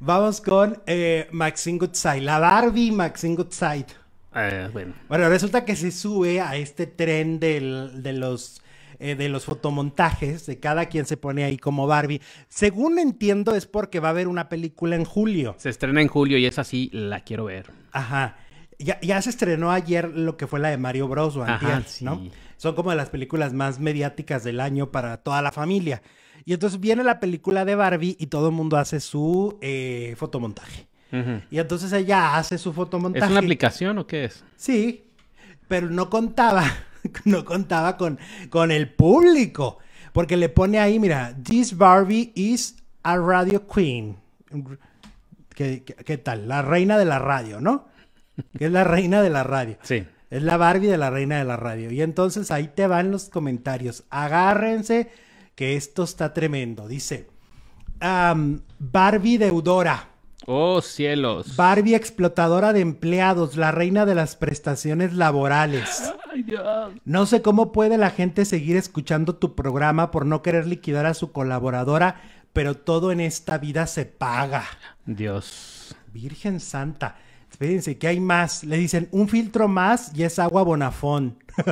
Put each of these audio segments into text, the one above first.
Vamos con eh, Maxine Goodside, la Barbie Maxine Goodside. Eh, bueno. resulta que se sube a este tren de los eh, de los fotomontajes, de cada quien se pone ahí como Barbie. Según entiendo es porque va a haber una película en julio. Se estrena en julio y es así, la quiero ver. Ajá. Ya, se estrenó ayer lo que fue la de Mario Bros. o ¿no? Son como de las películas más mediáticas del año para toda la familia. Y entonces viene la película de Barbie y todo el mundo hace su eh, fotomontaje. Y entonces ella hace su fotomontaje. ¿Es una aplicación o qué es? Sí, pero no contaba, no contaba con, con el público. Porque le pone ahí, mira, This Barbie is a radio queen. ¿Qué, qué tal? La reina de la radio, ¿no? Que es la reina de la radio. Sí. Es la Barbie de la reina de la radio. Y entonces ahí te van los comentarios. Agárrense que esto está tremendo. Dice, Barbie deudora. Oh cielos. Barbie explotadora de empleados, la reina de las prestaciones laborales. Ay, Dios. No sé cómo puede la gente seguir escuchando tu programa por no querer liquidar a su colaboradora, pero todo en esta vida se paga. Dios. Virgen Santa. Espérense, que hay más? Le dicen un filtro más y es agua bonafón.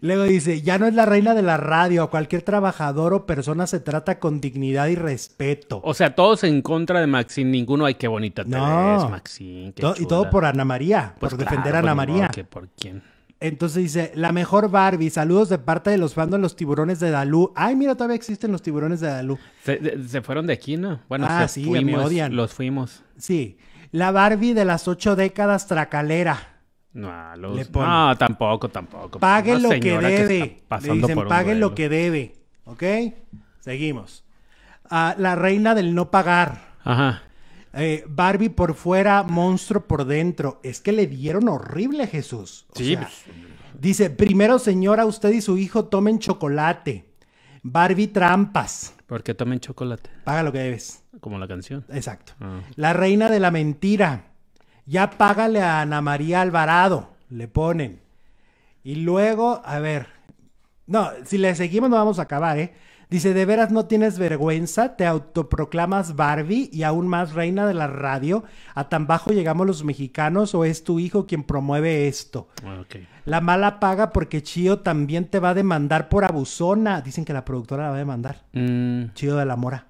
Luego dice, ya no es la reina de la radio, a cualquier trabajador o persona se trata con dignidad y respeto. O sea, todos en contra de Maxine, ninguno, ay, qué bonita te ves, Maxine. y todo por Ana María, por pues defender a Ana María. ¿Qué por quién. Entonces dice, la mejor Barbie, saludos de parte de los fans de los tiburones de Dalú. Ay, mira, todavía existen los tiburones de Dalú. Se, fueron de aquí, ¿no? Bueno, ah, sí, odian. Los fuimos. Sí. La Barbie de las ocho décadas tracalera. No, tampoco, tampoco. Pague lo que debe. Le dicen, pague lo que debe. ¿Ok? Seguimos. Ah, la reina del no pagar. Ajá. Eh, Barbie por fuera, monstruo por dentro. Es que le dieron horrible, Jesús. Pues, dice, primero señora, usted y su hijo tomen chocolate. Barbie trampas. Porque tomen chocolate. Paga lo que debes. Como la canción. Exacto. Ah. La reina de la mentira. Ya págale a Ana María Alvarado, le ponen. Y luego, a ver, no, si le seguimos no vamos a acabar, ¿eh? Dice, de veras no tienes vergüenza, te autoproclamas Barbie y aún más reina de la radio. A tan bajo llegamos los mexicanos o es tu hijo quien promueve esto. Ah, la mala paga porque Chio también te va a demandar por abusona. Dicen que la productora la va a demandar. Mm. Chío de la Mora.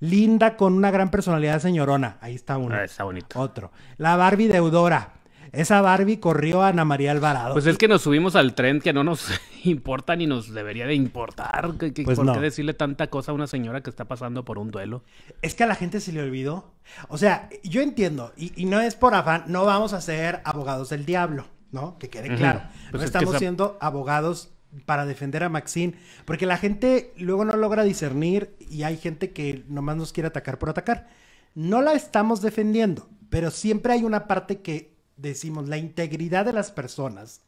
Linda con una gran personalidad señorona. Ahí está una Ah, está bonito. Otro. La Barbie deudora. Esa Barbie corrió a Ana María Alvarado. Pues es que nos subimos al tren que no nos importa ni nos debería de importar. Pues ¿Por qué decirle tanta cosa a una señora que está pasando por un duelo? Es que a la gente se le olvidó. O sea, yo entiendo, y, no es por afán, no vamos a ser abogados del diablo, ¿no? Que quede claro. Pues no estamos siendo abogados para defender a Maxine, porque la gente luego no logra discernir y hay gente que nomás nos quiere atacar por atacar. No la estamos defendiendo, pero siempre hay una parte que decimos, la integridad de las personas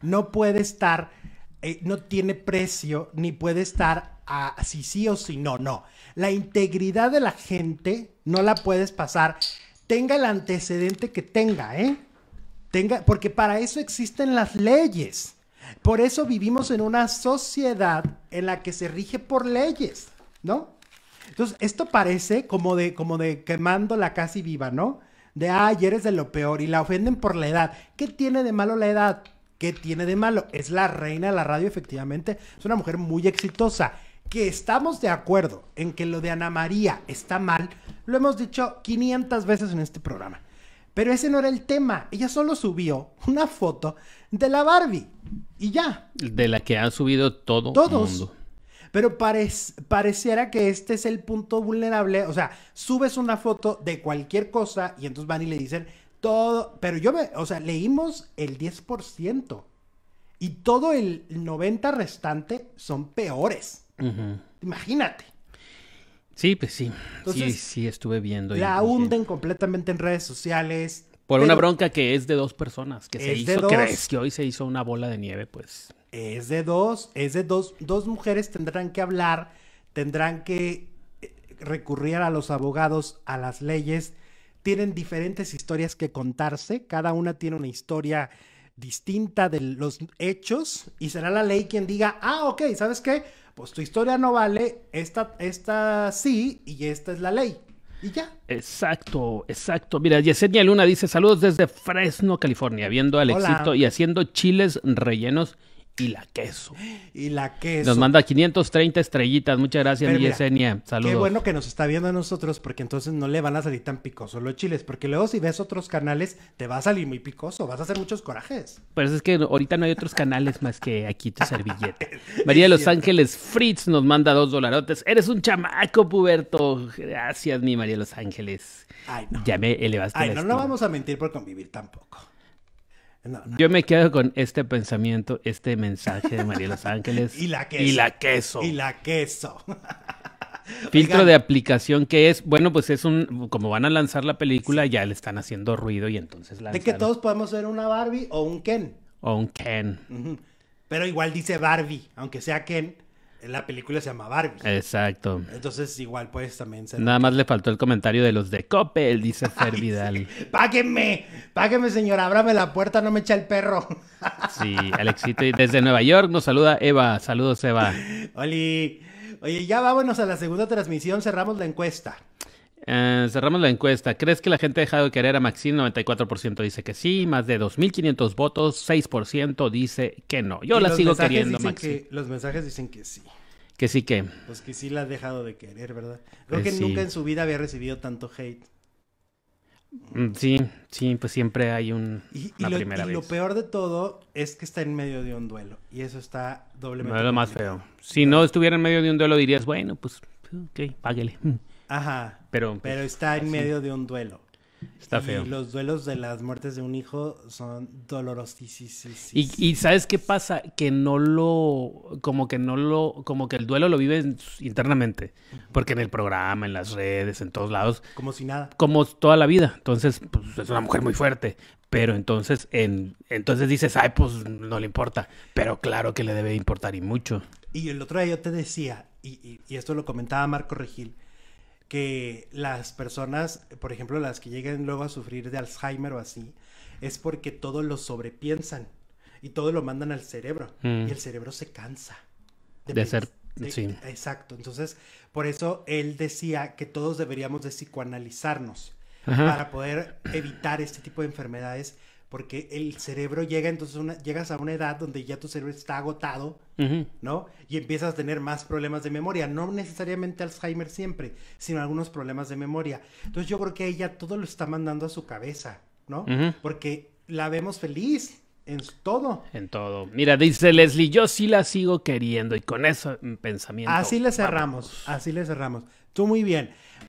no puede estar, eh, no tiene precio, ni puede estar a, sí o si no, no. La integridad de la gente no la puedes pasar, tenga el antecedente que tenga, ¿eh? Tenga, porque para eso existen las leyes. Por eso vivimos en una sociedad en la que se rige por leyes, ¿no? Entonces, esto parece como de, como de quemando la casi viva, ¿no? De, ay, eres de lo peor y la ofenden por la edad. ¿Qué tiene de malo la edad? ¿Qué tiene de malo? Es la reina de la radio, efectivamente. Es una mujer muy exitosa. Que estamos de acuerdo en que lo de Ana María está mal, lo hemos dicho 500 veces en este programa. Pero ese no era el tema. Ella solo subió una foto de la Barbie. Y ya. De la que han subido todo Todos. Pero pareciera que este es el punto vulnerable. O sea, subes una foto de cualquier cosa y entonces van y le dicen todo. Pero yo me. O sea, leímos el 10%. Y todo el 90 restante son peores. Imagínate. Sí, pues sí. sí, sí, estuve viendo. La hunden completamente en redes sociales. Por una bronca que es de dos personas, que se hizo, que, hoy se hizo una bola de nieve, pues. Es de dos, es de dos. Dos mujeres tendrán que hablar, tendrán que eh, recurrir a los abogados, a las leyes. Tienen diferentes historias que contarse, cada una tiene una historia distinta de los hechos y será la ley quien diga, ah, ok, ¿sabes qué? pues tu historia no vale, esta, esta sí y esta es la ley. Y ya. Exacto, exacto. Mira, Yesenia Luna dice saludos desde Fresno, California, viendo al éxito y haciendo chiles rellenos y la queso. Y la queso. Nos manda 530 estrellitas. Muchas gracias, mi Yesenia. Saludos. Qué bueno que nos está viendo a nosotros porque entonces no le van a salir tan picoso los chiles. Porque luego si ves otros canales te va a salir muy picoso. Vas a hacer muchos corajes. Pero es que ahorita no hay otros canales más que aquí tu servillete María de Los Ángeles Fritz nos manda dos dolarotes. Eres un chamaco, puberto. Gracias, mi María de Los Ángeles. Ay, no. Ya me elevaste Ay, no, no vamos a mentir por convivir tampoco. Yo me quedo con este pensamiento, este mensaje de María los Ángeles. y la queso. Y la queso. Y la queso. Filtro de aplicación que es, bueno, pues es un, como van a lanzar la película, ya le están haciendo ruido y entonces la... De que todos podemos ser una Barbie o un Ken. O un Ken. Pero igual dice Barbie, aunque sea Ken la película se llama Barbie. Exacto. Entonces, igual puedes también ser. Nada más le faltó el comentario de los de Coppel, dice Fer Vidal. Sí. Páguenme, señor, ábrame la puerta, no me echa el perro. sí, Alexito, y desde Nueva York nos saluda Eva. Saludos, Eva. Oli. Oye, ya vámonos a la segunda transmisión, cerramos la encuesta. Eh, cerramos la encuesta. ¿Crees que la gente ha dejado de querer a Maxine? 94% dice que sí, más de 2.500 votos, 6% dice que no. Yo la sigo queriendo, Maxine. los mensajes dicen que sí. Que sí que. Pues que sí la ha dejado de querer, ¿verdad? Creo que nunca en su vida había recibido tanto hate. Mm, sí, sí, pues siempre hay un, y, una lo, y lo peor de todo es que está en medio de un duelo. Y eso está doblemente. No es lo más feo. Si no estuviera en medio de un duelo, dirías, bueno, pues, ok, páguele. Ajá. Pero, pero pues, está en medio de un duelo. Está y los duelos de las muertes de un hijo son dolorosísimos. Y, y sabes qué pasa? Que no lo, como que no lo, como que el duelo lo vive internamente. Porque en el programa, en las redes, en todos lados. Como si nada. Como toda la vida. Entonces, pues, es una mujer muy fuerte. Pero entonces, entonces dices, ay, pues no le importa. Pero claro que le debe importar y mucho. Y el otro día yo te decía, y esto lo comentaba Marco Regil, que las personas, por ejemplo, las que lleguen luego a sufrir de Alzheimer o así, es porque todo lo sobrepiensan y todo lo mandan al cerebro y mm. el cerebro se cansa de, ser exacto entonces por eso él decía que todos deberíamos de psicoanalizarnos para poder evitar este tipo de enfermedades porque el cerebro llega, entonces llegas a una edad donde ya tu cerebro está agotado, ¿no? Y empiezas a tener más problemas de memoria, no necesariamente Alzheimer siempre, sino algunos problemas de memoria. Entonces yo creo que ella todo lo está mandando a su cabeza, ¿no? Porque la vemos feliz, en todo. En todo. Mira, dice Leslie, yo sí la sigo queriendo y con ese pensamiento. Así le cerramos, así le cerramos. Tú muy bien.